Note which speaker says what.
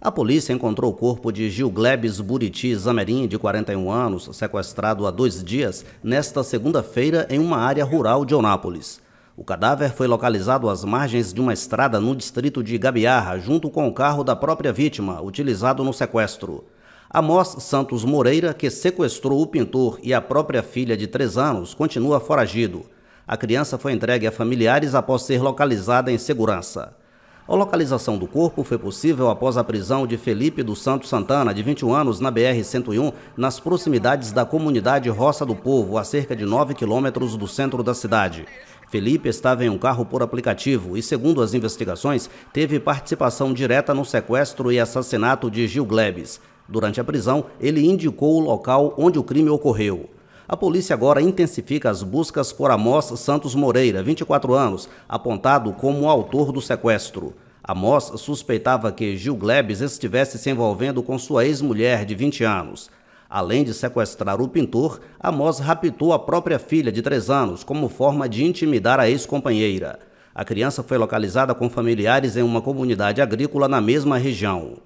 Speaker 1: A polícia encontrou o corpo de Gil Glebes Buriti Zamerim, de 41 anos, sequestrado há dois dias, nesta segunda-feira, em uma área rural de Onápolis. O cadáver foi localizado às margens de uma estrada no distrito de Gabiarra, junto com o carro da própria vítima, utilizado no sequestro. Amós Santos Moreira, que sequestrou o pintor e a própria filha de 3 anos, continua foragido. A criança foi entregue a familiares após ser localizada em segurança. A localização do corpo foi possível após a prisão de Felipe dos Santos Santana, de 21 anos, na BR-101, nas proximidades da comunidade Roça do Povo, a cerca de 9 quilômetros do centro da cidade. Felipe estava em um carro por aplicativo e, segundo as investigações, teve participação direta no sequestro e assassinato de Gil Glebes. Durante a prisão, ele indicou o local onde o crime ocorreu. A polícia agora intensifica as buscas por Amos Santos Moreira, 24 anos, apontado como autor do sequestro. Amos suspeitava que Gil Glebes estivesse se envolvendo com sua ex-mulher de 20 anos. Além de sequestrar o pintor, Amos raptou a própria filha de 3 anos como forma de intimidar a ex-companheira. A criança foi localizada com familiares em uma comunidade agrícola na mesma região.